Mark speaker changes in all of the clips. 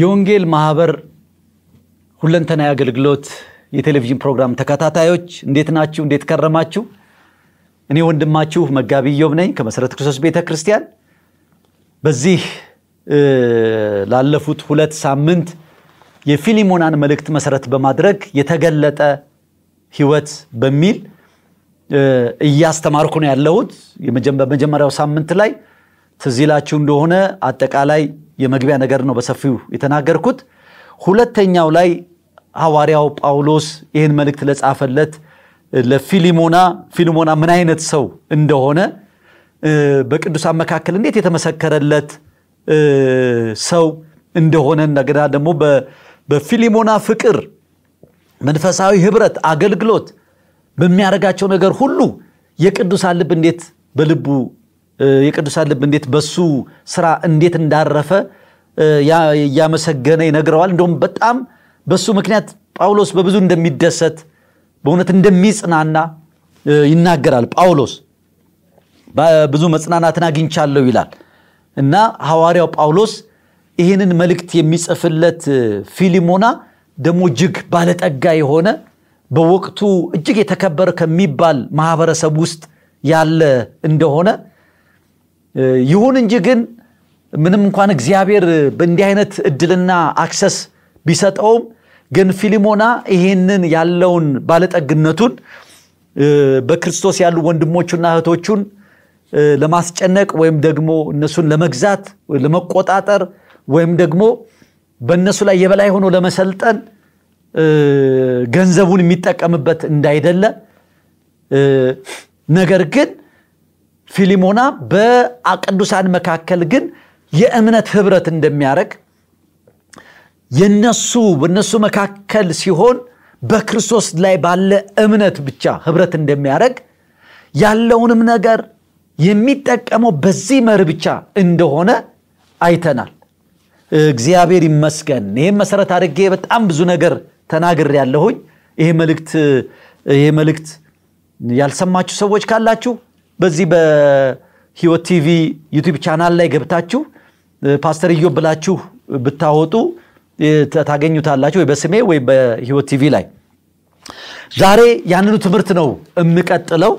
Speaker 1: የወንጌል ማህበር ሁለንተናዊ አገልግሎት የቴሌቪዥን ፕሮግራም ተከታታዮች እንዴት ናችሁ? እንዴት ከረማችሁ? እኔ ወንድማችሁ መጋቢ ዮብ ነኝ ከመሰረተ ክርስቶስ ቤተ ክርስቲያን። በዚህ ላለፉት ሁለት ሳምንት የፊሊሞናን መልእክት መሰረት በማድረግ የተገለጠ ህይወት በሚል እያስተማርኩ ነው ያለሁት። በመጀመሪያው ሳምንት ላይ ትዝ ይላችሁ እንደሆነ አጠቃላይ የመግቢያ ነገር ነው በሰፊው የተናገርኩት። ሁለተኛው ላይ ሐዋርያው ጳውሎስ ይህን መልእክት ለጻፈለት ለፊሊሞና ፊሊሞና ምን አይነት ሰው እንደሆነ በቅዱሳን መካከል እንዴት የተመሰከረለት ሰው እንደሆነ እንደገና ደግሞ በፊሊሞና ፍቅር፣ መንፈሳዊ ህብረት፣ አገልግሎት በሚያደርጋቸው ነገር ሁሉ የቅዱሳን ልብ እንዴት በልቡ የቅዱሳን ልብ እንዴት በሱ ስራ እንዴት እንዳረፈ እያመሰገነ ይነግረዋል። እንደውም በጣም በሱ ምክንያት ጳውሎስ በብዙ እንደሚደሰት በእውነት እንደሚጽናና ይናገራል። ጳውሎስ ብዙ መጽናናትን አግኝቻለሁ ይላል እና ሐዋርያው ጳውሎስ ይህንን መልእክት የሚጽፍለት ፊሊሞና ደግሞ እጅግ ባለጠጋ የሆነ በወቅቱ እጅግ የተከበረ ከሚባል ማህበረሰብ ውስጥ ያለ እንደሆነ ይሁን እንጂ ግን ምንም እንኳን እግዚአብሔር በእንዲህ አይነት እድልና አክሰስ ቢሰጠውም ግን ፊሊሞና ይሄንን ያለውን ባለጠግነቱን በክርስቶስ ያሉ ወንድሞቹና እህቶቹን ለማስጨነቅ ወይም ደግሞ እነሱን ለመግዛት ለመቆጣጠር ወይም ደግሞ በእነሱ ላይ የበላይ ሆኖ ለመሰልጠን ገንዘቡን የሚጠቀምበት እንዳይደለ ነገር ግን ፊሊሞና በቅዱሳን መካከል ግን የእምነት ህብረት እንደሚያደርግ የነሱ በነሱ መካከል ሲሆን በክርስቶስ ላይ ባለ እምነት ብቻ ህብረት እንደሚያደርግ ያለውንም ነገር የሚጠቀመው በዚህ መር ብቻ እንደሆነ አይተናል እግዚአብሔር ይመስገን ይህም መሰረት አድርጌ በጣም ብዙ ነገር ተናግር ያለሁኝ ይሄ መልእክት ያልሰማችሁ ሰዎች ካላችሁ በዚህ በህይወት ቲቪ ዩቲዩብ ቻናል ላይ ገብታችሁ ፓስተር እዮብ ብላችሁ ብታወጡ ታገኙታላችሁ፣ ወይ በስሜ ወይ በህይወት ቲቪ ላይ። ዛሬ ያንኑ ትምህርት ነው የምቀጥለው።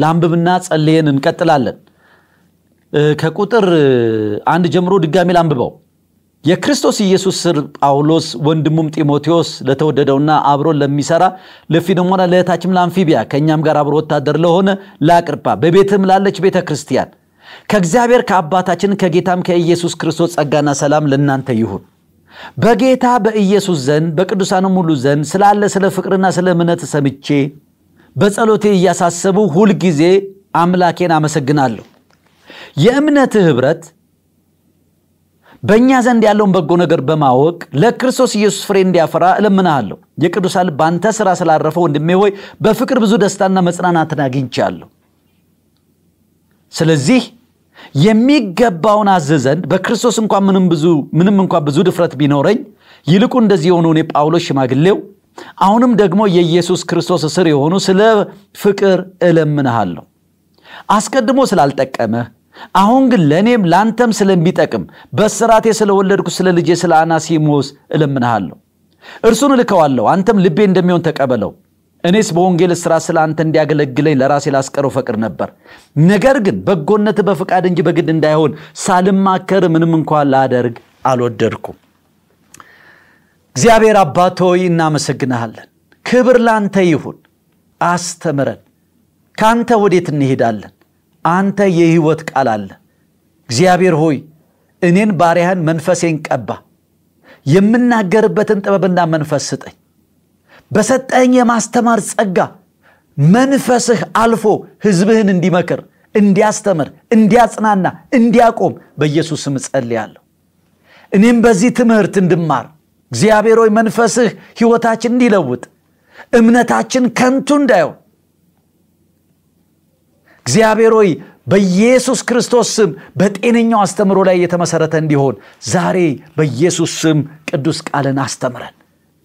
Speaker 1: ለአንብብና ጸልየን እንቀጥላለን። ከቁጥር አንድ ጀምሮ ድጋሚ ላንብበው። የክርስቶስ ኢየሱስ ስር ጳውሎስ ወንድሙም ጢሞቴዎስ ለተወደደውና አብሮ ለሚሰራ ለፊልሞና ለእህታችም ለአንፊቢያ ከእኛም ጋር አብሮ ወታደር ለሆነ ላቅርባ በቤትም ላለች ቤተ ክርስቲያን ከእግዚአብሔር ከአባታችን ከጌታም ከኢየሱስ ክርስቶስ ጸጋና ሰላም ለእናንተ ይሁን። በጌታ በኢየሱስ ዘንድ በቅዱሳንም ሁሉ ዘንድ ስላለ ስለ ፍቅርና ስለ እምነት ሰምቼ በጸሎቴ እያሳሰቡ ሁልጊዜ አምላኬን አመሰግናለሁ። የእምነት ኅብረት በእኛ ዘንድ ያለውን በጎ ነገር በማወቅ ለክርስቶስ ኢየሱስ ፍሬ እንዲያፈራ እለምናሃለሁ። የቅዱሳን በአንተ ስራ ስላረፈ ወንድሜ ሆይ በፍቅር ብዙ ደስታና መጽናናትን አግኝቻለሁ። ስለዚህ የሚገባውን አዝ ዘንድ በክርስቶስ እንኳን ምንም ብዙ ምንም እንኳን ብዙ ድፍረት ቢኖረኝ ይልቁ እንደዚህ የሆነ እኔ ጳውሎስ ሽማግሌው አሁንም ደግሞ የኢየሱስ ክርስቶስ እስር የሆኑ ስለ ፍቅር እለምንሃለሁ። አስቀድሞ ስላልጠቀመህ አሁን ግን ለእኔም ላንተም ስለሚጠቅም በስራቴ ስለወለድኩ ስለ ልጄ ስለ አናሲሞስ እለምንሃለሁ። እርሱን እልከዋለሁ፣ አንተም ልቤ እንደሚሆን ተቀበለው። እኔስ በወንጌል ስራ ስለ አንተ እንዲያገለግለኝ ለራሴ ላስቀረው ፈቅድ ነበር። ነገር ግን በጎነት በፍቃድ እንጂ በግድ እንዳይሆን ሳልማከር ምንም እንኳን ላደርግ አልወደድኩም። እግዚአብሔር አባቶ ሆይ እናመሰግንሃለን። ክብር ላንተ ይሁን። አስተምረን። ከአንተ ወዴት እንሄዳለን? አንተ የህይወት ቃል አለ። እግዚአብሔር ሆይ እኔን ባሪያህን መንፈሴን ቀባ፣ የምናገርበትን ጥበብና መንፈስ ስጠኝ። በሰጠኝ የማስተማር ጸጋ መንፈስህ አልፎ ህዝብህን እንዲመክር፣ እንዲያስተምር፣ እንዲያጽናና፣ እንዲያቆም በኢየሱስ ስም ጸልያለሁ። እኔም በዚህ ትምህርት እንድማር እግዚአብሔር ሆይ መንፈስህ ህይወታችን እንዲለውጥ እምነታችን ከንቱ እንዳይሆን እግዚአብሔር ሆይ በኢየሱስ ክርስቶስ ስም በጤነኛው አስተምሮ ላይ የተመሰረተ እንዲሆን ዛሬ በኢየሱስ ስም ቅዱስ ቃልን አስተምረን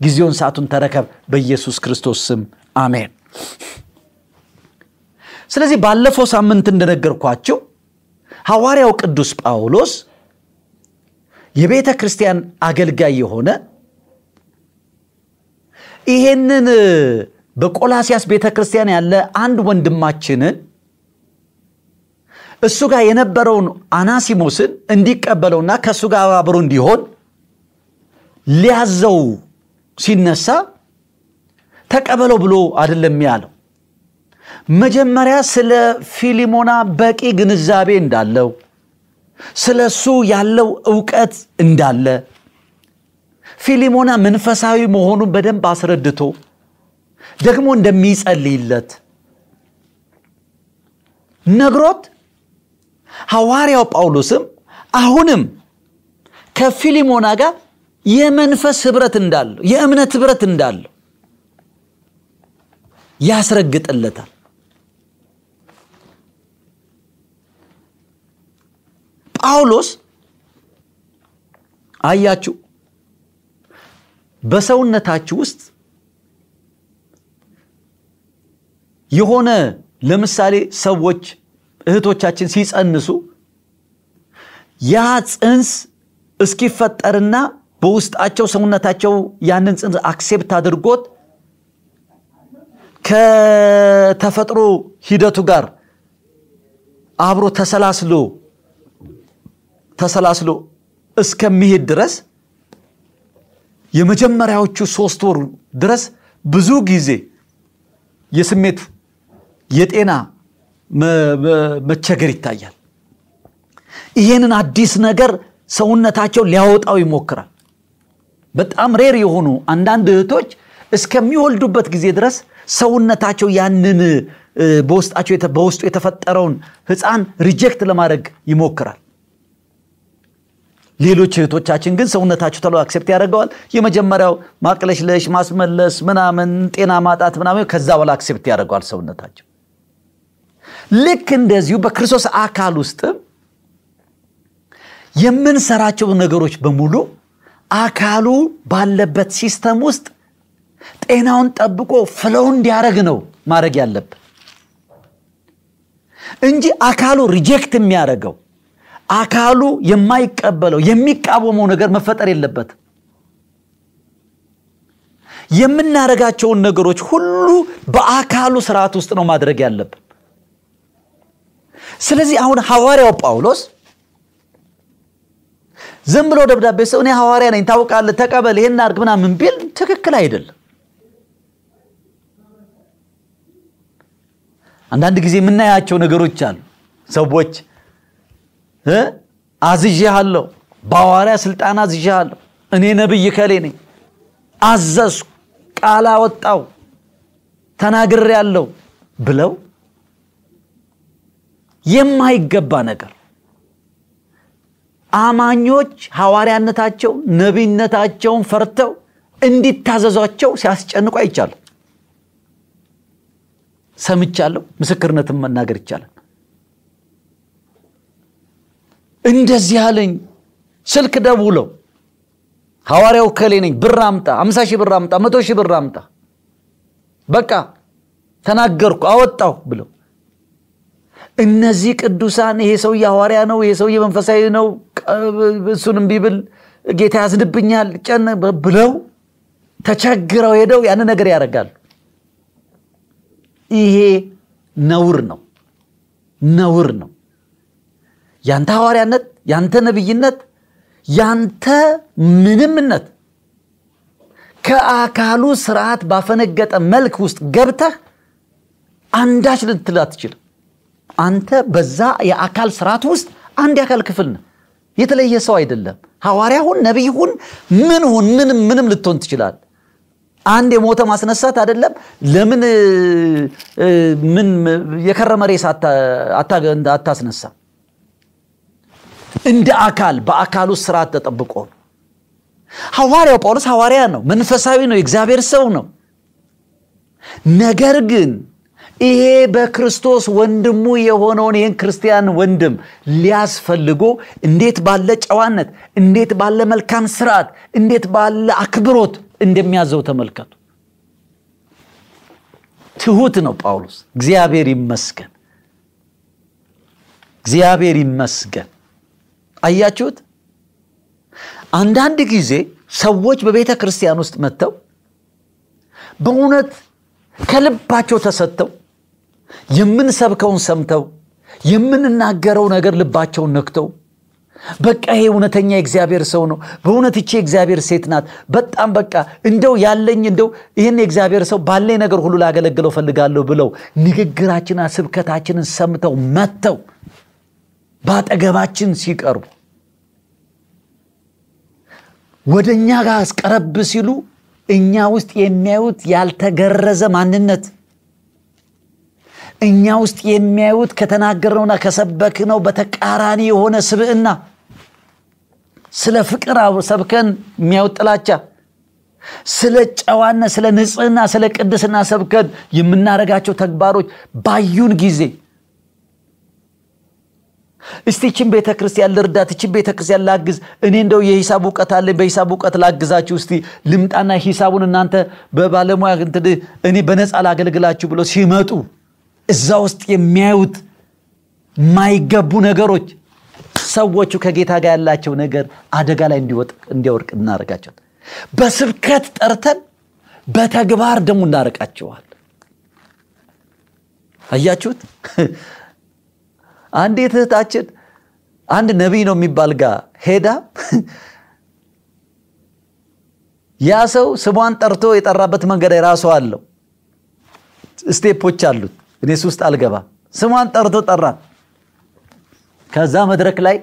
Speaker 1: ጊዜውን ሰዓቱን ተረከብ በኢየሱስ ክርስቶስ ስም አሜን ስለዚህ ባለፈው ሳምንት እንደነገርኳቸው ሐዋርያው ቅዱስ ጳውሎስ የቤተ ክርስቲያን አገልጋይ የሆነ ይሄንን በቆላሲያስ ቤተ ክርስቲያን ያለ አንድ ወንድማችንን እሱ ጋር የነበረውን አናሲሞስን እንዲቀበለውና ከእሱ ጋር አብሮ እንዲሆን ሊያዘው ሲነሳ ተቀበለው ብሎ አይደለም ያለው። መጀመሪያ ስለ ፊሊሞና በቂ ግንዛቤ እንዳለው፣ ስለ እሱ ያለው እውቀት እንዳለ፣ ፊሊሞና መንፈሳዊ መሆኑን በደንብ አስረድቶ ደግሞ እንደሚጸልይለት ነግሮት ሐዋርያው ጳውሎስም አሁንም ከፊሊሞና ጋር የመንፈስ ህብረት እንዳለው የእምነት ህብረት እንዳለው ያስረግጥለታል ጳውሎስ አያችሁ በሰውነታችሁ ውስጥ የሆነ ለምሳሌ ሰዎች እህቶቻችን ሲጸንሱ ያ ጽንስ እስኪፈጠርና በውስጣቸው ሰውነታቸው ያንን ጽንስ አክሴፕት አድርጎት ከተፈጥሮ ሂደቱ ጋር አብሮ ተሰላስሎ ተሰላስሎ እስከሚሄድ ድረስ የመጀመሪያዎቹ ሶስት ወር ድረስ ብዙ ጊዜ የስሜት የጤና መቸገር ይታያል። ይህንን አዲስ ነገር ሰውነታቸው ሊያወጣው ይሞክራል። በጣም ሬር የሆኑ አንዳንድ እህቶች እስከሚወልዱበት ጊዜ ድረስ ሰውነታቸው ያንን በውስጣቸው በውስጡ የተፈጠረውን ህፃን ሪጀክት ለማድረግ ይሞክራል። ሌሎች እህቶቻችን ግን ሰውነታቸው ተለ አክሴፕት ያደርገዋል። የመጀመሪያው ማቅለሽለሽ፣ ማስመለስ፣ ምናምን ጤና ማጣት ምናምን ከዛ በላ አክሴፕት ያደርገዋል ሰውነታቸው። ልክ እንደዚሁ በክርስቶስ አካል ውስጥ የምንሰራቸው ነገሮች በሙሉ አካሉ ባለበት ሲስተም ውስጥ ጤናውን ጠብቆ ፍለው እንዲያደረግ ነው ማድረግ ያለብን እንጂ አካሉ ሪጀክት የሚያደረገው አካሉ የማይቀበለው የሚቃወመው ነገር መፈጠር የለበት የምናደረጋቸውን ነገሮች ሁሉ በአካሉ ስርዓት ውስጥ ነው ማድረግ ያለብን ስለዚህ አሁን ሐዋርያው ጳውሎስ ዝም ብሎ ደብዳቤ ሰው እኔ ሐዋርያ ነኝ ታውቃለህ፣ ተቀበል፣ ይሄን አርግ ምናምን ቢል ትክክል አይደለም። አንዳንድ ጊዜ የምናያቸው ነገሮች አሉ። ሰዎች አዝዤሃለሁ፣ በሐዋርያ ስልጣን አዝዤሃለሁ፣ እኔ ነብይ ከሌ ነኝ፣ አዘዝኩ፣ ቃል አወጣው፣ ያለው ብለው የማይገባ ነገር አማኞች ሐዋርያነታቸው ነቢነታቸውን ፈርተው እንዲታዘዟቸው ሲያስጨንቁ አይቻለሁ። ሰምቻለሁ። ምስክርነትን መናገር ይቻላል። እንደዚህ አለኝ። ስልክ ደውለው ሐዋርያው ከሌ ነኝ፣ ብር አምጣ፣ አምሳ ሺህ ብር አምጣ፣ መቶ ሺህ ብር አምጣ፣ በቃ ተናገርኩ፣ አወጣሁ ብለው እነዚህ ቅዱሳን ይሄ ሰውዬ የሐዋርያ ነው፣ ይሄ ሰው መንፈሳዊ ነው፣ እሱንም ቢብል ጌታ ያዝንብኛል ጨን ብለው ተቸግረው ሄደው ያን ነገር ያደርጋሉ። ይሄ ነውር ነው፣ ነውር ነው። ያንተ ሐዋርያነት፣ ያንተ ነቢይነት፣ ያንተ ምንምነት ከአካሉ ስርዓት ባፈነገጠ መልክ ውስጥ ገብተህ አንዳች ልትላ አትችልም። አንተ በዛ የአካል ስርዓት ውስጥ አንድ የአካል ክፍል ነው የተለየ ሰው አይደለም። ሐዋርያ ሁን፣ ነቢይ ሁን፣ ምን ሁን፣ ምንም ምንም ልትሆን ትችላል። አንድ የሞተ ማስነሳት አይደለም። ለምን ምን የከረመ ሬስ አታስነሳ? እንደ አካል በአካሉ ስርዓት ተጠብቆ ሐዋርያው ጳውሎስ ሐዋርያ ነው፣ መንፈሳዊ ነው፣ የእግዚአብሔር ሰው ነው። ነገር ግን ይሄ በክርስቶስ ወንድሙ የሆነውን ይህን ክርስቲያን ወንድም ሊያስፈልጎ እንዴት ባለ ጨዋነት፣ እንዴት ባለ መልካም ስርዓት፣ እንዴት ባለ አክብሮት እንደሚያዘው ተመልከቱ። ትሁት ነው ጳውሎስ። እግዚአብሔር ይመስገን፣ እግዚአብሔር ይመስገን። አያችሁት? አንዳንድ ጊዜ ሰዎች በቤተ ክርስቲያን ውስጥ መጥተው በእውነት ከልባቸው ተሰጥተው የምንሰብከውን ሰምተው የምንናገረው ነገር ልባቸውን ነክተው በቃ ይሄ እውነተኛ የእግዚአብሔር ሰው ነው፣ በእውነት ይቺ የእግዚአብሔር ሴት ናት፣ በጣም በቃ እንደው ያለኝ እንደው ይህን የእግዚአብሔር ሰው ባለኝ ነገር ሁሉ ላገለግለው ፈልጋለሁ ብለው ንግግራችንና ስብከታችንን ሰምተው መጥተው በአጠገባችን ሲቀርቡ ወደ እኛ ጋር ቀረብ ሲሉ እኛ ውስጥ የሚያዩት ያልተገረዘ ማንነት እኛ ውስጥ የሚያዩት ከተናገርነውና ከሰበክነው በተቃራኒ የሆነ ስብዕና ስለ ፍቅር ሰብከን የሚያዩት ጥላቻ ስለ ጨዋነት ስለ ንጽህና ስለ ቅድስና ሰብከን የምናደርጋቸው ተግባሮች ባዩን ጊዜ እስቲ ችን ቤተ ክርስቲያን ልርዳት፣ ችን ቤተ ክርስቲያን ላግዝ፣ እኔ እንደው የሂሳብ እውቀት አለ በሂሳብ እውቀት ላግዛችሁ፣ እስቲ ልምጣና ሂሳቡን እናንተ በባለሙያ እኔ በነፃ ላገልግላችሁ ብሎ ሲመጡ እዛ ውስጥ የሚያዩት ማይገቡ ነገሮች ሰዎቹ ከጌታ ጋር ያላቸው ነገር አደጋ ላይ እንዲያወርቅ እናደርጋቸው። በስብከት ጠርተን በተግባር ደግሞ እናርቃቸዋል። አያችሁት? አንድ እህታችን አንድ ነቢይ ነው የሚባል ጋር ሄዳ ያ ሰው ስሟን ጠርቶ የጠራበት መንገድ ራሱ አለው፣ ስቴፖች አሉት። እኔስ ውስጥ አልገባ። ስሟን ጠርቶ ጠራት። ከዛ መድረክ ላይ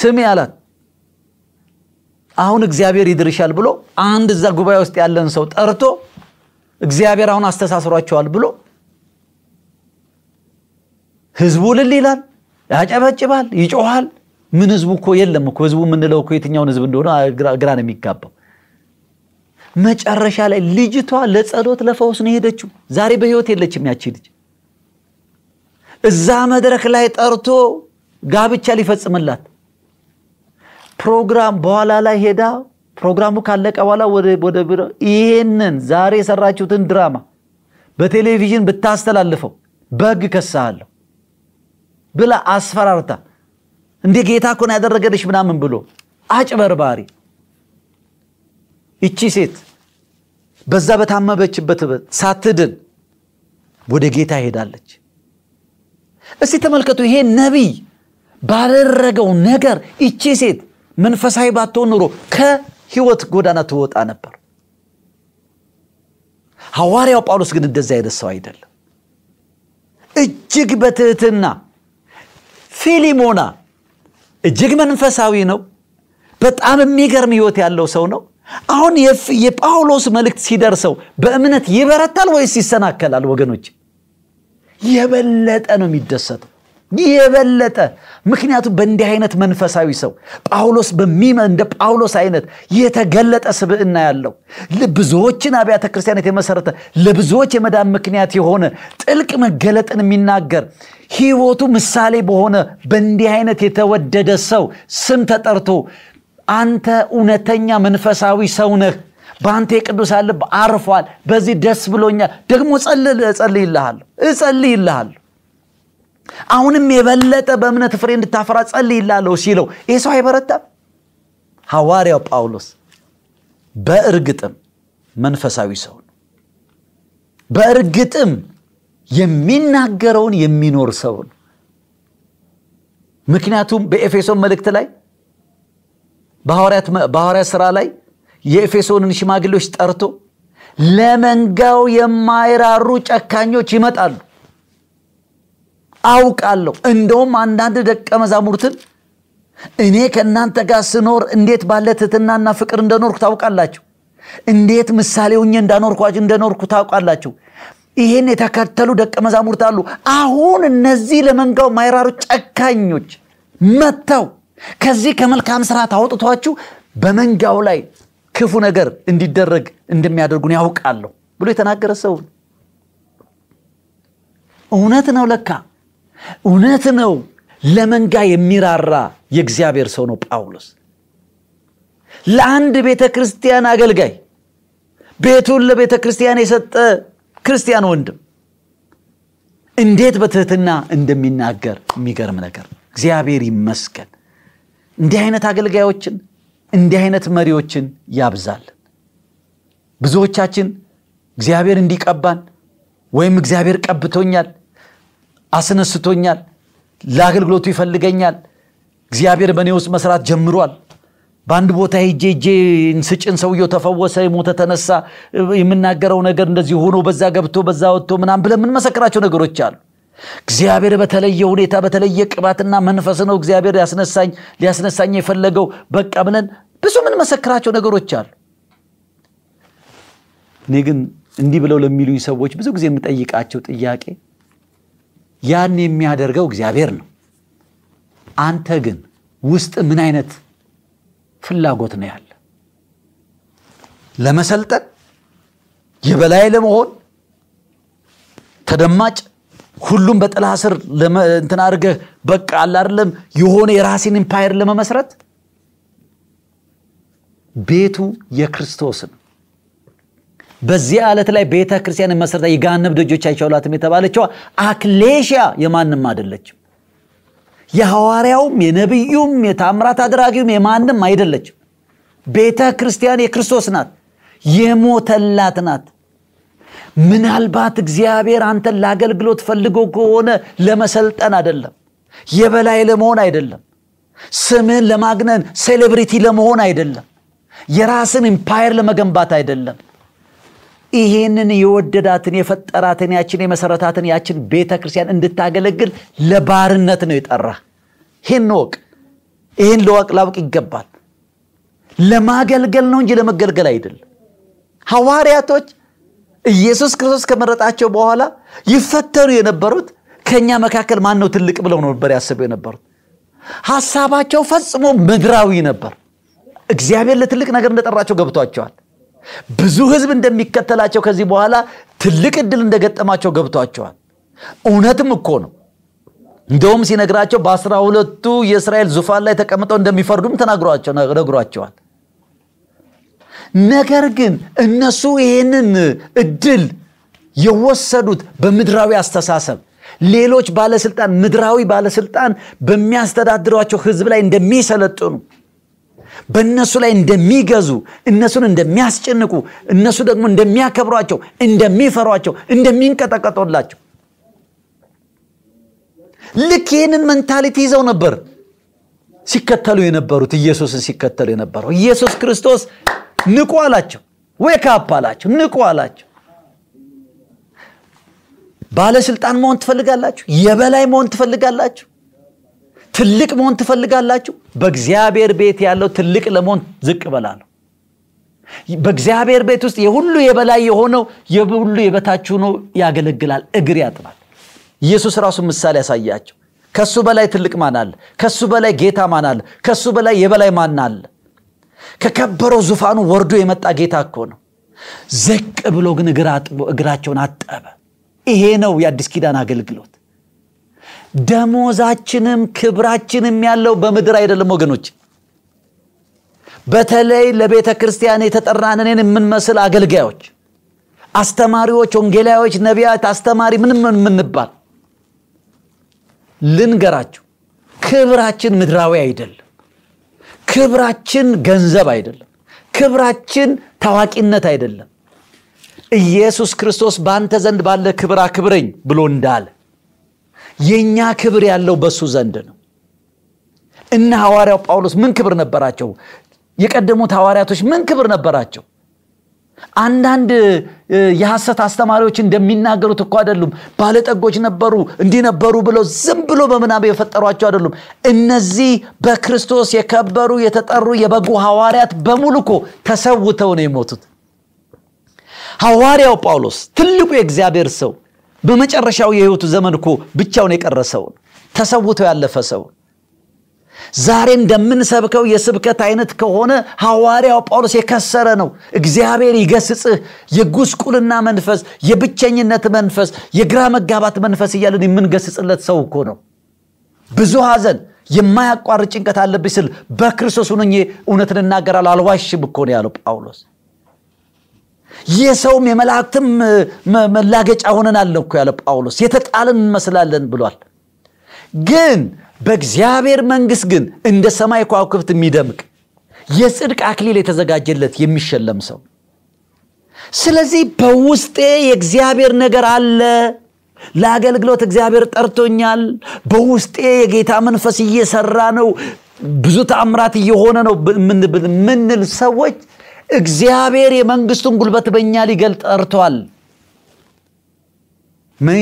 Speaker 1: ስም አላት። አሁን እግዚአብሔር ይድርሻል ብሎ አንድ እዛ ጉባኤ ውስጥ ያለን ሰው ጠርቶ እግዚአብሔር አሁን አስተሳስሯቸዋል ብሎ ህዝቡ ልል ይላል፣ ያጨበጭባል፣ ይጮኋል። ምን ህዝቡ እኮ የለም እኮ ህዝቡ የምንለው እኮ የትኛውን ህዝብ እንደሆነ ግራ ነው የሚጋባው። መጨረሻ ላይ ልጅቷ ለጸሎት ለፈውስ ነው የሄደችው። ዛሬ በህይወት የለችም ያቺ ልጅ። እዛ መድረክ ላይ ጠርቶ ጋብቻ ሊፈጽምላት ፕሮግራም በኋላ ላይ ሄዳ ፕሮግራሙ ካለቀ በኋላ ወደ ቢሮ ይሄንን ዛሬ የሰራችሁትን ድራማ በቴሌቪዥን ብታስተላልፈው በግ ከሳለሁ ብላ አስፈራርታ እንዴ ጌታ እኮ ነው ያደረገልሽ ምናምን ብሎ አጭበርባሪ ይቺ ሴት በዛ በታመበችበት ሳትድን ወደ ጌታ ሄዳለች። እስቲ ተመልከቱ፣ ይሄ ነቢይ ባደረገው ነገር ይቺ ሴት መንፈሳዊ ባትሆን ኑሮ ከህይወት ጎዳና ትወጣ ነበር። ሐዋርያው ጳውሎስ ግን እንደዛ የደሰው አይደለም። እጅግ በትህትና ፊሊሞና እጅግ መንፈሳዊ ነው። በጣም የሚገርም ህይወት ያለው ሰው ነው። አሁን የጳውሎስ መልእክት ሲደርሰው በእምነት ይበረታል ወይስ ይሰናከላል? ወገኖች የበለጠ ነው የሚደሰተው የበለጠ ምክንያቱም በእንዲህ አይነት መንፈሳዊ ሰው ጳውሎስ በሚመ እንደ ጳውሎስ አይነት የተገለጠ ስብዕና ያለው ብዙዎችን አብያተ ክርስቲያናት የመሰረተ ለብዙዎች የመዳን ምክንያት የሆነ ጥልቅ መገለጥን የሚናገር ህይወቱ ምሳሌ በሆነ በእንዲህ አይነት የተወደደ ሰው ስም ተጠርቶ አንተ እውነተኛ መንፈሳዊ ሰው ነህ። በአንተ የቅዱሳን ልብ አርፏል። በዚህ ደስ ብሎኛል። ደግሞ እጸልይልሃለሁ እጸልይልሃለሁ አሁንም የበለጠ በእምነት ፍሬ እንድታፈራ ጸልይላለሁ ሲለው ይህ ሰው አይበረታም? ሐዋርያው ጳውሎስ በእርግጥም መንፈሳዊ ሰው ነው። በእርግጥም የሚናገረውን የሚኖር ሰው ነው። ምክንያቱም በኤፌሶን መልእክት ላይ በሐዋርያት ሥራ ላይ የኤፌሶንን ሽማግሌዎች ጠርቶ ለመንጋው የማይራሩ ጨካኞች ይመጣሉ አውቃለሁ። እንደውም አንዳንድ ደቀ መዛሙርትን እኔ ከእናንተ ጋር ስኖር እንዴት ባለ ትህትናና ፍቅር እንደኖርኩ ታውቃላችሁ፣ እንዴት ምሳሌ ውኜ እንዳኖርኳችሁ እንደኖርኩ ታውቃላችሁ። ይህን የተከተሉ ደቀ መዛሙርት አሉ። አሁን እነዚህ ለመንጋው ማይራሩ ጨካኞች መጥተው ከዚህ ከመልካም ስርዓት አውጥቷችሁ በመንጋው ላይ ክፉ ነገር እንዲደረግ እንደሚያደርጉን ያውቃለሁ ብሎ የተናገረ ሰው እውነት ነው ለካ እውነት ነው ለመንጋ የሚራራ የእግዚአብሔር ሰው ነው ጳውሎስ ለአንድ ቤተ ክርስቲያን አገልጋይ ቤቱን ለቤተ ክርስቲያን የሰጠ ክርስቲያን ወንድም እንዴት በትህትና እንደሚናገር የሚገርም ነገር እግዚአብሔር ይመስገን እንዲህ አይነት አገልጋዮችን እንዲህ አይነት መሪዎችን ያብዛልን። ብዙዎቻችን እግዚአብሔር እንዲቀባን ወይም እግዚአብሔር ቀብቶኛል፣ አስነስቶኛል፣ ለአገልግሎቱ ይፈልገኛል፣ እግዚአብሔር በእኔ ውስጥ መስራት ጀምሯል በአንድ ቦታ ሄጄ እጄ ስጭን ሰውየው ተፈወሰ፣ የሞተ ተነሳ፣ የምናገረው ነገር እንደዚህ ሆኖ በዛ ገብቶ በዛ ወጥቶ ምናም ብለን የምንመሰክራቸው ነገሮች አሉ። እግዚአብሔር በተለየ ሁኔታ በተለየ ቅባትና መንፈስ ነው እግዚአብሔር ያስነሳኝ ሊያስነሳኝ የፈለገው በቃ ብለን ብዙ መሰክራቸው ነገሮች አሉ እኔ ግን እንዲህ ብለው ለሚሉኝ ሰዎች ብዙ ጊዜ የምጠይቃቸው ጥያቄ ያን የሚያደርገው እግዚአብሔር ነው አንተ ግን ውስጥ ምን አይነት ፍላጎት ነው ያለ ለመሰልጠን የበላይ ለመሆን ተደማጭ ሁሉም በጥላ ስር እንትን አድርገህ በቃ አለ አይደለም የሆነ የራሴን ኢምፓየር ለመመስረት ቤቱ የክርስቶስ ነው። በዚያ ዓለት ላይ ቤተ ክርስቲያን መሰረታ የጋነብ ደጆች አይቻሏትም የተባለችዋ አክሌሽያ የማንም አይደለችም። የሐዋርያውም የነቢዩም የታምራት አድራጊውም የማንም አይደለችም። ቤተ ክርስቲያን የክርስቶስ ናት፣ የሞተላት ናት። ምናልባት እግዚአብሔር አንተን ለአገልግሎት ፈልጎ ከሆነ ለመሰልጠን አይደለም የበላይ ለመሆን አይደለም ስምን ለማግነን ሴሌብሪቲ ለመሆን አይደለም የራስን ኢምፓየር ለመገንባት አይደለም ይሄንን የወደዳትን የፈጠራትን ያችን የመሰረታትን ያችን ቤተ ክርስቲያን እንድታገለግል ለባርነት ነው የጠራ ይህን ወቅ ይህን ለወቅ ላውቅ ይገባል ለማገልገል ነው እንጂ ለመገልገል አይደለም ሐዋርያቶች ኢየሱስ ክርስቶስ ከመረጣቸው በኋላ ይፈተኑ የነበሩት ከእኛ መካከል ማን ነው ትልቅ ብለው ነበር ያስበው የነበሩት። ሀሳባቸው ፈጽሞ ምድራዊ ነበር። እግዚአብሔር ለትልቅ ነገር እንደጠራቸው ገብቷቸዋል። ብዙ ህዝብ እንደሚከተላቸው ከዚህ በኋላ ትልቅ እድል እንደገጠማቸው ገብቷቸዋል። እውነትም እኮ ነው። እንደውም ሲነግራቸው በአስራ ሁለቱ የእስራኤል ዙፋን ላይ ተቀምጠው እንደሚፈርዱም ነግሯቸዋል። ነገር ግን እነሱ ይህንን እድል የወሰዱት በምድራዊ አስተሳሰብ ሌሎች ባለስልጣን ምድራዊ ባለስልጣን በሚያስተዳድሯቸው ህዝብ ላይ እንደሚሰለጥኑ በእነሱ ላይ እንደሚገዙ እነሱን እንደሚያስጨንቁ እነሱ ደግሞ እንደሚያከብሯቸው እንደሚፈሯቸው እንደሚንቀጠቀጡላቸው ልክ ይህንን መንታሊቲ ይዘው ነበር ሲከተሉ የነበሩት ኢየሱስን ሲከተሉ የነበረው ኢየሱስ ክርስቶስ ንቁ አላቸው። ዌክ አፕ አላቸው። ንቁ አላቸው። ባለስልጣን መሆን ትፈልጋላችሁ? የበላይ መሆን ትፈልጋላችሁ? ትልቅ መሆን ትፈልጋላችሁ? በእግዚአብሔር ቤት ያለው ትልቅ ለመሆን ዝቅ በላሉ። በእግዚአብሔር ቤት ውስጥ የሁሉ የበላይ የሆነው የሁሉ የበታች ሆኖ ያገለግላል፣ እግር ያጥባል። ኢየሱስ ራሱ ምሳሌ ያሳያቸው። ከሱ በላይ ትልቅ ማን አለ? ከሱ በላይ ጌታ ማን አለ? ከሱ በላይ የበላይ ማን አለ? ከከበረው ዙፋኑ ወርዶ የመጣ ጌታ እኮ ነው ዘቅ ብሎ ግን እግራቸውን አጠበ ይሄ ነው የአዲስ ኪዳን አገልግሎት ደሞዛችንም ክብራችንም ያለው በምድር አይደለም ወገኖች በተለይ ለቤተ ክርስቲያን የተጠራንንን የምንመስል አገልጋዮች አስተማሪዎች ወንጌላዮች ነቢያት አስተማሪ ምንም የምንባል ልንገራችሁ ክብራችን ምድራዊ አይደለም ክብራችን ገንዘብ አይደለም። ክብራችን ታዋቂነት አይደለም። ኢየሱስ ክርስቶስ በአንተ ዘንድ ባለ ክብር አክብረኝ ብሎ እንዳለ የእኛ ክብር ያለው በሱ ዘንድ ነው። እነ ሐዋርያው ጳውሎስ ምን ክብር ነበራቸው? የቀደሙት ሐዋርያቶች ምን ክብር ነበራቸው? አንዳንድ የሐሰት አስተማሪዎች እንደሚናገሩት እኮ አይደሉም። ባለጠጎች ነበሩ፣ እንዲህ ነበሩ ብለው ዝም ብሎ በምናብ የፈጠሯቸው አይደሉም። እነዚህ በክርስቶስ የከበሩ የተጠሩ የበጉ ሐዋርያት በሙሉ እኮ ተሰውተው ነው የሞቱት። ሐዋርያው ጳውሎስ ትልቁ የእግዚአብሔር ሰው በመጨረሻው የህይወቱ ዘመን እኮ ብቻውን የቀረ ሰውን ተሰውተው ያለፈ ሰውን ዛሬ እንደምንሰብከው የስብከት አይነት ከሆነ ሐዋርያው ጳውሎስ የከሰረ ነው። እግዚአብሔር ይገስጽህ፣ የጉስቁልና መንፈስ፣ የብቸኝነት መንፈስ፣ የግራ መጋባት መንፈስ እያለን የምንገስጽለት ሰው እኮ ነው። ብዙ ሐዘን፣ የማያቋርጥ ጭንቀት አለብኝ ስል በክርስቶስ ሁነኜ እውነትን ልናገራል አልዋሽም እኮ ነው ያለው ጳውሎስ። ይህ ሰውም የመላእክትም መላገጫ ሆነናል እኮ ያለ ጳውሎስ። የተጣልን እንመስላለን ብሏል። ግን በእግዚአብሔር መንግስት ግን እንደ ሰማይ ከዋክብት የሚደምቅ የጽድቅ አክሊል የተዘጋጀለት የሚሸለም ሰው ስለዚህ በውስጤ የእግዚአብሔር ነገር አለ ለአገልግሎት እግዚአብሔር ጠርቶኛል በውስጤ የጌታ መንፈስ እየሰራ ነው ብዙ ተአምራት እየሆነ ነው ምንል ሰዎች እግዚአብሔር የመንግስቱን ጉልበት በእኛ ሊገልጥ ጠርቷል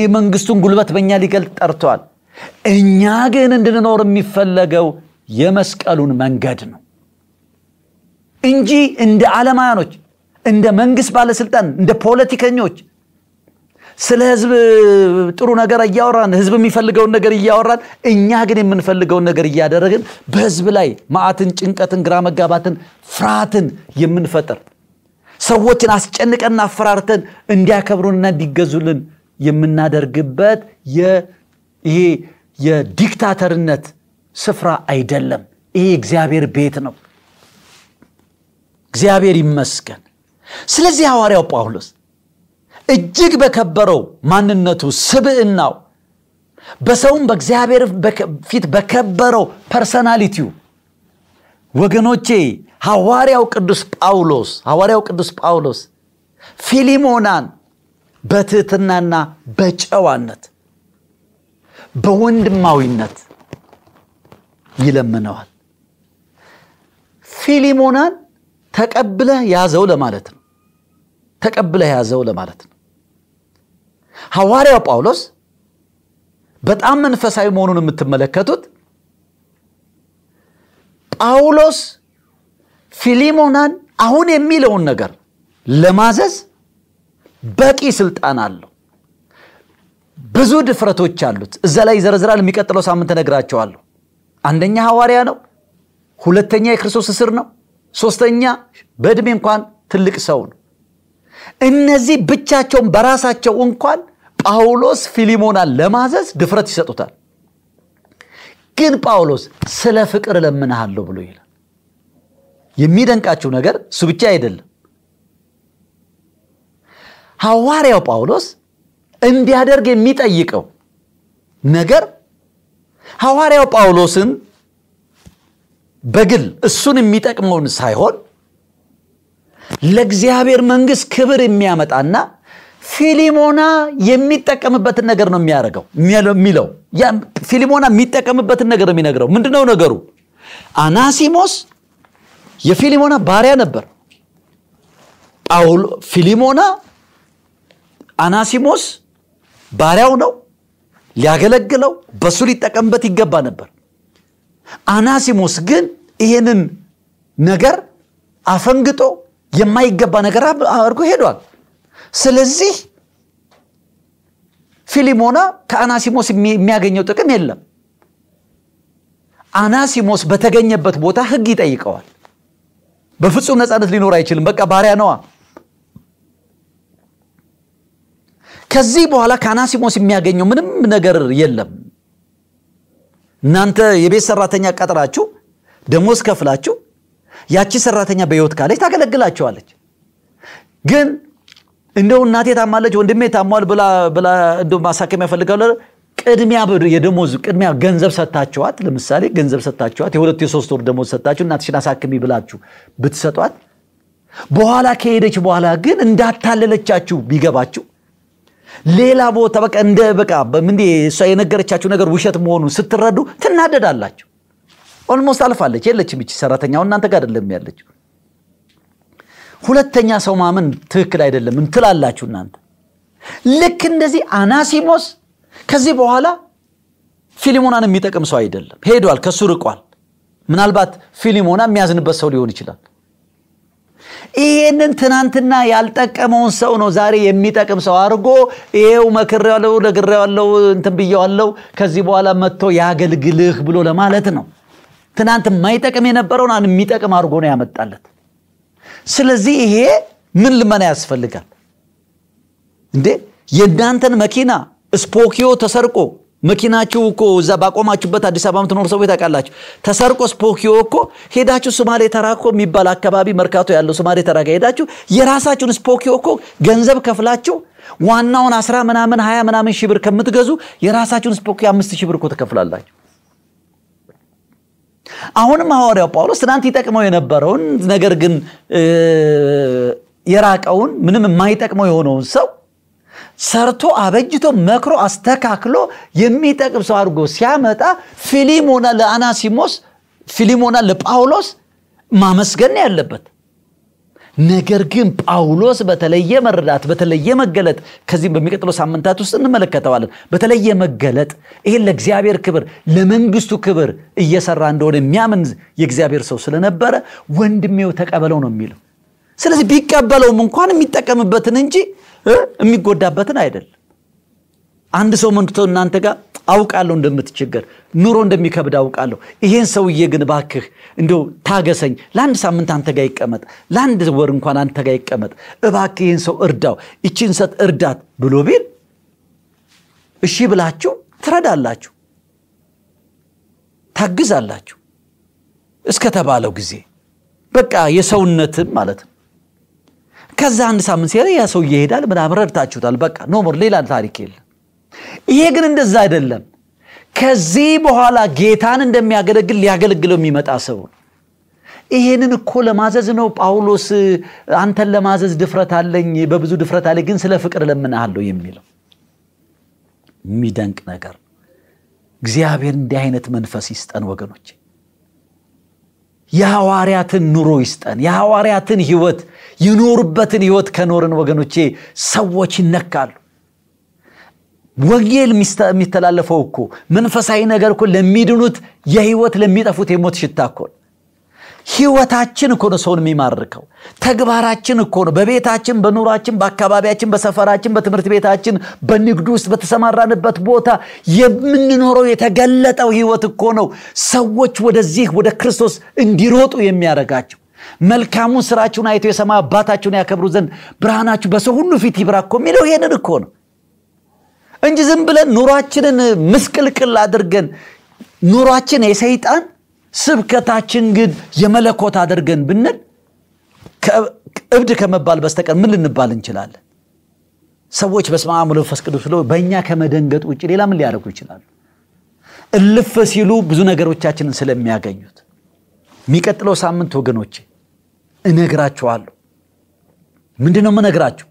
Speaker 1: የመንግስቱን ጉልበት በእኛ ሊገልጥ ጠርቷል እኛ ግን እንድንኖር የሚፈለገው የመስቀሉን መንገድ ነው እንጂ እንደ ዓለማያኖች እንደ መንግስት ባለስልጣን እንደ ፖለቲከኞች ስለ ህዝብ ጥሩ ነገር እያወራን ህዝብ የሚፈልገውን ነገር እያወራን እኛ ግን የምንፈልገውን ነገር እያደረግን በህዝብ ላይ ማዕትን ጭንቀትን ግራ መጋባትን ፍርሃትን የምንፈጥር ሰዎችን አስጨንቀንና አፈራርተን እንዲያከብሩንና እንዲገዙልን የምናደርግበት ይሄ የዲክታተርነት ስፍራ አይደለም። ይሄ እግዚአብሔር ቤት ነው። እግዚአብሔር ይመስገን። ስለዚህ ሐዋርያው ጳውሎስ እጅግ በከበረው ማንነቱ ስብዕናው፣ በሰውም በእግዚአብሔር ፊት በከበረው ፐርሰናሊቲው ወገኖቼ ሐዋርያው ቅዱስ ጳውሎስ ሐዋርያው ቅዱስ ጳውሎስ ፊሊሞናን በትህትናና በጨዋነት በወንድማዊነት ይለምነዋል። ፊሊሞናን ተቀብለህ ያዘው ለማለት ነው። ተቀብለህ ያዘው ለማለት ነው። ሐዋርያው ጳውሎስ በጣም መንፈሳዊ መሆኑን የምትመለከቱት ጳውሎስ ፊሊሞናን አሁን የሚለውን ነገር ለማዘዝ በቂ ስልጣን አለው። ብዙ ድፍረቶች አሉት። እዛ ላይ ይዘረዝራል። የሚቀጥለው ሳምንት ነግራቸዋለሁ። አንደኛ ሐዋርያ ነው። ሁለተኛ የክርስቶስ እስር ነው። ሶስተኛ በእድሜ እንኳን ትልቅ ሰው ነው። እነዚህ ብቻቸውን በራሳቸው እንኳን ጳውሎስ ፊሊሞናን ለማዘዝ ድፍረት ይሰጡታል። ግን ጳውሎስ ስለ ፍቅር እለምንሃለሁ ብሎ ይላል። የሚደንቃችሁ ነገር እሱ ብቻ አይደለም። ሐዋርያው ጳውሎስ እንዲያደርግ የሚጠይቀው ነገር ሐዋርያው ጳውሎስን በግል እሱን የሚጠቅመውን ሳይሆን ለእግዚአብሔር መንግስት ክብር የሚያመጣና ፊሊሞና የሚጠቀምበትን ነገር ነው የሚያደርገው የሚለው ፊሊሞና የሚጠቀምበትን ነገር የሚነግረው ምንድነው ነገሩ አናሲሞስ የፊሊሞና ባሪያ ነበር ፊሊሞና አናሲሞስ ባሪያው ነው፣ ሊያገለግለው፣ በሱ ሊጠቀምበት ይገባ ነበር። አናሲሞስ ግን ይህንን ነገር አፈንግጦ የማይገባ ነገር አድርጎ ሄዷል። ስለዚህ ፊሊሞና ከአናሲሞስ የሚያገኘው ጥቅም የለም። አናሲሞስ በተገኘበት ቦታ ህግ ይጠይቀዋል። በፍጹም ነፃነት ሊኖር አይችልም። በቃ ባሪያ ነዋ። ከዚህ በኋላ ከአናሲሞስ የሚያገኘው ምንም ነገር የለም። እናንተ የቤት ሰራተኛ ቀጥራችሁ ደሞዝ ከፍላችሁ ያቺ ሰራተኛ በህይወት ካለች ታገለግላችኋለች። ግን እንደው እናቴ ታማለች፣ ወንድሜ ታሟል ብላ ብላ እንደው ቅድሚያ የደሞዝ ቅድሚያ ገንዘብ ሰታችኋት ለምሳሌ ገንዘብ ሰታችኋት የሁለት የሶስት ወር ደሞዝ ሰታችሁ እናትሽን አሳክሚ ብላችሁ ብትሰጧት በኋላ ከሄደች በኋላ ግን እንዳታለለቻችሁ ቢገባችሁ ሌላ ቦታ በቃ እንደ በቃ ምን እሷ የነገረቻችሁ ነገር ውሸት መሆኑን ስትረዱ ትናደዳላችሁ። ኦልሞስት አልፋለች የለችም ይቺ ሰራተኛው እናንተ ጋር አይደለም ያለችው። ሁለተኛ ሰው ማመን ትክክል አይደለም እንትላላችሁ እናንተ። ልክ እንደዚህ አናሲሞስ ከዚህ በኋላ ፊሊሞናን የሚጠቅም ሰው አይደለም፣ ሄዷል፣ ከሱ ርቋል። ምናልባት ፊሊሞና የሚያዝንበት ሰው ሊሆን ይችላል። ይሄንን ትናንትና ያልጠቀመውን ሰው ነው ዛሬ የሚጠቅም ሰው አድርጎ ይሄው መክሬዋለሁ፣ ነግሬዋለሁ፣ እንትን ብየዋለሁ ከዚህ በኋላ መጥቶ ያገልግልህ ብሎ ለማለት ነው። ትናንት የማይጠቅም የነበረውን አን የሚጠቅም አድርጎ ነው ያመጣለት። ስለዚህ ይሄ ምን ልመና ያስፈልጋል እንዴ? የእናንተን መኪና ስፖኪዮ ተሰርቆ መኪናችሁ እኮ እዛ ባቆማችሁበት አዲስ አበባ የምትኖሩ ሰው ታውቃላችሁ። ተሰርቆ ስፖኪዮ እኮ ሄዳችሁ ሶማሌ ተራ እኮ የሚባል አካባቢ መርካቶ ያለው ሶማሌ ተራ ጋር ሄዳችሁ የራሳችሁን ስፖኪዮ እኮ ገንዘብ ከፍላችሁ ዋናውን አስራ ምናምን ሀያ ምናምን ሺህ ብር ከምትገዙ የራሳችሁን ስፖኪዮ አምስት ሺህ ብር እኮ ትከፍላላችሁ። አሁንም ሐዋርያው ጳውሎስ ትናንት ይጠቅመው የነበረውን ነገር ግን የራቀውን ምንም የማይጠቅመው የሆነውን ሰው ሰርቶ አበጅቶ መክሮ አስተካክሎ የሚጠቅም ሰው አድርጎ ሲያመጣ ፊሊሞና ለአናሲሞስ ፊሊሞና ለጳውሎስ ማመስገን ያለበት። ነገር ግን ጳውሎስ በተለየ መረዳት፣ በተለየ መገለጥ ከዚህም በሚቀጥለው ሳምንታት ውስጥ እንመለከተዋለን። በተለየ መገለጥ ይህን ለእግዚአብሔር ክብር፣ ለመንግስቱ ክብር እየሰራ እንደሆነ የሚያምን የእግዚአብሔር ሰው ስለነበረ ወንድሜው ተቀበለው ነው የሚለው። ስለዚህ ቢቀበለውም እንኳን የሚጠቀምበትን እንጂ የሚጎዳበትን አይደለም። አንድ ሰው መንቶ እናንተ ጋር አውቃለሁ እንደምትቸገር ኑሮ እንደሚከብድ አውቃለሁ። ይሄን ሰውዬ ግን ባክህ እንዲ ታገሰኝ፣ ለአንድ ሳምንት አንተ ጋር ይቀመጥ፣ ለአንድ ወር እንኳን አንተ ጋር ይቀመጥ፣ እባክ ይህን ሰው እርዳው፣ እቺን ሰት እርዳት ብሎ ቢል እሺ ብላችሁ ትረዳላችሁ፣ ታግዛላችሁ እስከተባለው ጊዜ በቃ የሰውነትም ማለት ነው። ከዛ አንድ ሳምንት ሲሄድ ያ ሰው ይሄዳል፣ ምናም ረድታችሁታል፣ በቃ ኖሞር ሌላ ታሪክ የለም። ይሄ ግን እንደዛ አይደለም። ከዚህ በኋላ ጌታን እንደሚያገለግል ሊያገለግለው የሚመጣ ሰው ይሄንን እኮ ለማዘዝ ነው ጳውሎስ አንተን ለማዘዝ ድፍረት አለኝ፣ በብዙ ድፍረት አለ ግን ስለ ፍቅር ለምናሃለሁ የሚለው የሚደንቅ ነገር እግዚአብሔር እንዲህ አይነት መንፈስ ይስጠን ወገኖች። የሐዋርያትን ኑሮ ይስጠን። የሐዋርያትን ህይወት የኖሩበትን ህይወት ከኖርን ወገኖቼ ሰዎች ይነካሉ። ወንጌል የሚተላለፈው እኮ መንፈሳዊ ነገር እኮ ለሚድኑት የህይወት ለሚጠፉት የሞት ሽታ እኮ ህይወታችን እኮ ነው ሰውን የሚማርከው። ተግባራችን እኮ ነው። በቤታችን፣ በኑሯችን፣ በአካባቢያችን፣ በሰፈራችን፣ በትምህርት ቤታችን፣ በንግድ ውስጥ በተሰማራንበት ቦታ የምንኖረው የተገለጠው ህይወት እኮ ነው ሰዎች ወደዚህ ወደ ክርስቶስ እንዲሮጡ የሚያደርጋቸው። መልካሙን ስራችሁን አይቶ የሰማ አባታችሁን ያከብሩ ዘንድ ብርሃናችሁ በሰው ሁሉ ፊት ይብራ እኮ የሚለው ይሄንን እኮ ነው እንጂ ዝም ብለን ኑሯችንን ምስቅልቅል አድርገን ኑሯችን የሰይጣን ስብከታችን ግን የመለኮት አድርገን ብንል እብድ ከመባል በስተቀር ምን ልንባል እንችላለን? ሰዎች በስመ አብ ቅዱስ ብለው በእኛ ከመደንገጥ ውጭ ሌላ ምን ሊያደርጉ ይችላሉ? እልፍ ሲሉ ብዙ ነገሮቻችንን ስለሚያገኙት የሚቀጥለው ሳምንት ወገኖች እነግራችኋለሁ። ምንድን ነው የምነግራችሁ?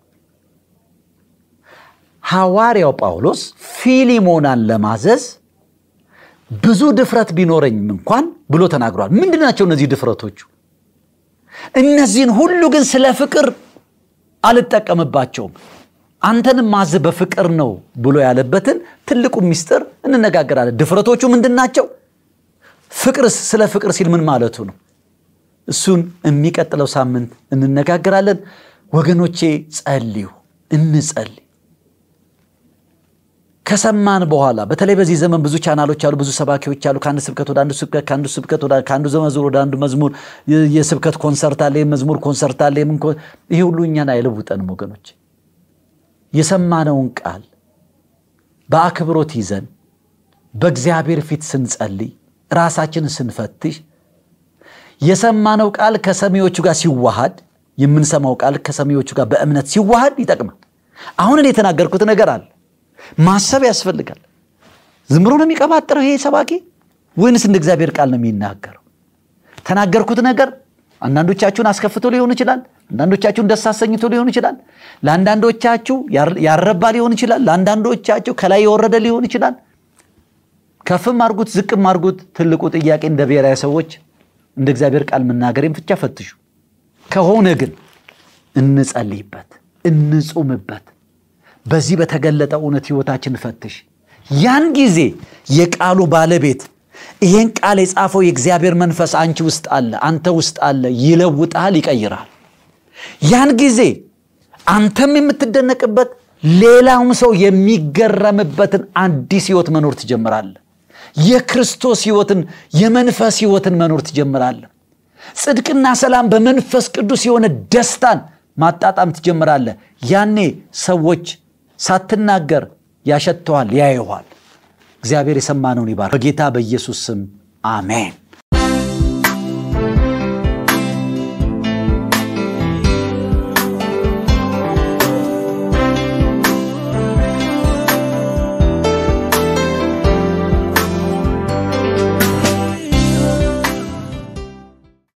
Speaker 1: ሐዋርያው ጳውሎስ ፊሊሞናን ለማዘዝ ብዙ ድፍረት ቢኖረኝም እንኳን ብሎ ተናግሯል። ምንድን ናቸው እነዚህ ድፍረቶቹ? እነዚህን ሁሉ ግን ስለ ፍቅር አልጠቀምባቸውም አንተን ማዝ በፍቅር ነው ብሎ ያለበትን ትልቁ ሚስጥር እንነጋገራለን። ድፍረቶቹ ምንድን ናቸው? ፍቅር ስለ ፍቅር ሲል ምን ማለቱ ነው? እሱን የሚቀጥለው ሳምንት እንነጋገራለን። ወገኖቼ ጸልዩ፣ እንጸልይ። ከሰማን በኋላ በተለይ በዚህ ዘመን ብዙ ቻናሎች አሉ፣ ብዙ ሰባኪዎች አሉ። ከአንድ ስብከት ወደ አንዱ ስብከት፣ ከአንዱ ስብከት ወደ ከአንዱ መዝሙር ወደ አንዱ መዝሙር፣ የስብከት ኮንሰርት አለ፣ የመዝሙር ኮንሰርት አለ። ይህ ሁሉ እኛን አይለውጠንም ወገኖች። የሰማነውን ቃል በአክብሮት ይዘን በእግዚአብሔር ፊት ስንጸልይ፣ ራሳችንን ስንፈትሽ፣ የሰማነው ቃል ከሰሚዎቹ ጋር ሲዋሃድ፣ የምንሰማው ቃል ከሰሚዎቹ ጋር በእምነት ሲዋሃድ ይጠቅማል። አሁን እኔ የተናገርኩት ነገር አለ ማሰብ ያስፈልጋል። ዝም ብሎ ነው የሚቀባጥረው ይሄ ሰባኪ ወይንስ እንደ እግዚአብሔር ቃል ነው የሚናገረው? ተናገርኩት ነገር አንዳንዶቻችሁን አስከፍቶ ሊሆን ይችላል። አንዳንዶቻችሁን ደስ አሰኝቶ ሊሆን ይችላል። ለአንዳንዶቻችሁ ያረባ ሊሆን ይችላል። ለአንዳንዶቻችሁ ከላይ የወረደ ሊሆን ይችላል። ከፍም አርጉት፣ ዝቅም አርጉት። ትልቁ ጥያቄ እንደ ብሔራዊ ሰዎች እንደ እግዚአብሔር ቃል መናገሬም ብቻ ፈትሹ። ከሆነ ግን እንጸልይበት፣ እንጹምበት። በዚህ በተገለጠ እውነት ህይወታችን ፈትሽ። ያን ጊዜ የቃሉ ባለቤት ይሄን ቃል የጻፈው የእግዚአብሔር መንፈስ አንቺ ውስጥ አለ፣ አንተ ውስጥ አለ፣ ይለውጣል፣ ይቀይራል። ያን ጊዜ አንተም የምትደነቅበት ሌላውም ሰው የሚገረምበትን አዲስ ህይወት መኖር ትጀምራለ። የክርስቶስ ህይወትን የመንፈስ ህይወትን መኖር ትጀምራለህ። ጽድቅና ሰላም በመንፈስ ቅዱስ የሆነ ደስታን ማጣጣም ትጀምራለ ያኔ ሰዎች ሳትናገር ያሸተዋል፣ ያየኋል። እግዚአብሔር የሰማነውን ይባርክ። በጌታ በኢየሱስ ስም አሜን።